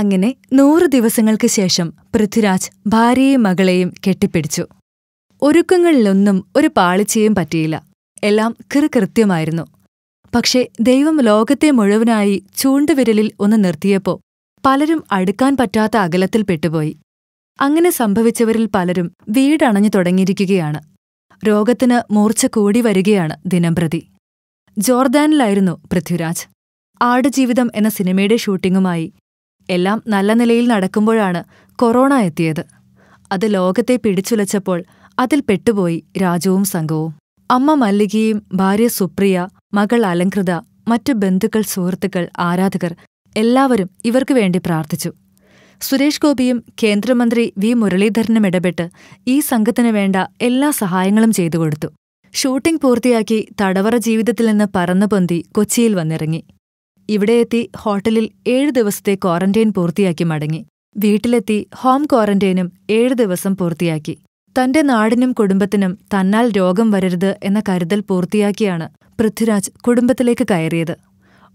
അങ്ങനെ നൂറു ദിവസങ്ങൾക്ക് ശേഷം പൃഥ്വിരാജ് ഭാര്യയെയും മകളെയും കെട്ടിപ്പിടിച്ചു ഒരുക്കങ്ങളിലൊന്നും ഒരു പാളിച്ചയും പറ്റിയില്ല എല്ലാം കൃകൃത്യമായിരുന്നു പക്ഷേ ദൈവം ലോകത്തെ മുഴുവനായി ചൂണ്ടുവിരലിൽ ഒന്ന് നിർത്തിയപ്പോ പലരും അടുക്കാൻ പറ്റാത്ത അകലത്തിൽ പെട്ടുപോയി അങ്ങനെ സംഭവിച്ചവരിൽ പലരും വീടണഞ്ഞു തുടങ്ങിയിരിക്കുകയാണ് രോഗത്തിന് മൂർച്ച കൂടി വരികയാണ് ദിനംപ്രതി ജോർദാനിലായിരുന്നു പൃഥ്വിരാജ് ആടുജീവിതം എന്ന സിനിമയുടെ ഷൂട്ടിംഗുമായി എല്ലാം നല്ല നിലയിൽ നടക്കുമ്പോഴാണ് കൊറോണ എത്തിയത് അത് ലോകത്തെ പിടിച്ചുലച്ചപ്പോൾ അതിൽ പെട്ടുപോയി രാജുവും സംഘവും അമ്മ മല്ലികയും ഭാര്യ സുപ്രിയ മകൾ അലങ്കൃത മറ്റു ബന്ധുക്കൾ സുഹൃത്തുക്കൾ ആരാധകർ എല്ലാവരും ഇവർക്കു വേണ്ടി പ്രാർത്ഥിച്ചു സുരേഷ് ഗോപിയും കേന്ദ്രമന്ത്രി വി മുരളീധരനും ഇടപെട്ട് ഈ സംഘത്തിനു വേണ്ട എല്ലാ സഹായങ്ങളും ചെയ്തു കൊടുത്തു ഷൂട്ടിംഗ് പൂർത്തിയാക്കി തടവറ ജീവിതത്തിൽ നിന്ന് പറന്നുപൊന്തി കൊച്ചിയിൽ വന്നിറങ്ങി ഇവിടെയെത്തി ഹോട്ടലിൽ ഏഴ് ദിവസത്തെ ക്വാറന്റൈൻ പൂർത്തിയാക്കി മടങ്ങി വീട്ടിലെത്തി ഹോം ക്വാറന്റൈനും ഏഴു ദിവസം പൂർത്തിയാക്കി തന്റെ നാടിനും കുടുംബത്തിനും തന്നാൽ രോഗം വരരുത് എന്ന കരുതൽ പൂർത്തിയാക്കിയാണ് പൃഥ്വിരാജ് കുടുംബത്തിലേക്ക് കയറിയത്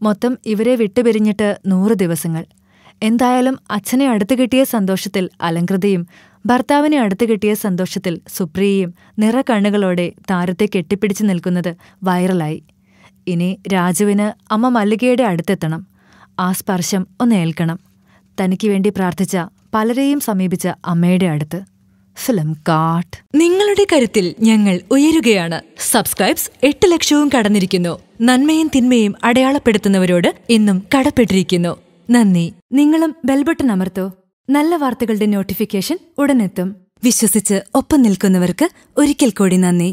മൊത്തം ഇവരെ വിട്ടുപിരിഞ്ഞിട്ട് നൂറു ദിവസങ്ങൾ എന്തായാലും അച്ഛനെ അടുത്തു കിട്ടിയ സന്തോഷത്തിൽ അലങ്കൃതിയും ഭർത്താവിനെ അടുത്തു കിട്ടിയ സന്തോഷത്തിൽ സുപ്രിയയും നിറ കണ്ണുകളോടെ താരത്തെ കെട്ടിപ്പിടിച്ചു നിൽക്കുന്നത് വൈറലായി ഇനി രാജുവിന് അമ്മ മല്ലികയുടെ അടുത്തെത്തണം ആ സ്പർശം ഒന്ന് ഏൽക്കണം തനിക്ക് വേണ്ടി പ്രാർത്ഥിച്ച പലരെയും സമീപിച്ച അമ്മയുടെ അടുത്ത് ഫിലിം കാട്ട് നിങ്ങളുടെ കരുത്തിൽ ഞങ്ങൾ ഉയരുകയാണ് സബ്സ്ക്രൈബ്സ് എട്ട് ലക്ഷവും കടന്നിരിക്കുന്നു നന്മയും തിന്മയും അടയാളപ്പെടുത്തുന്നവരോട് ഇന്നും കടപ്പെട്ടിരിക്കുന്നു നന്ദി നിങ്ങളും ബെൽബട്ടൺ അമർത്തോ നല്ല വാർത്തകളുടെ നോട്ടിഫിക്കേഷൻ ഉടനെത്തും വിശ്വസിച്ച് ഒപ്പം നിൽക്കുന്നവർക്ക് ഒരിക്കൽ കൂടി നന്ദി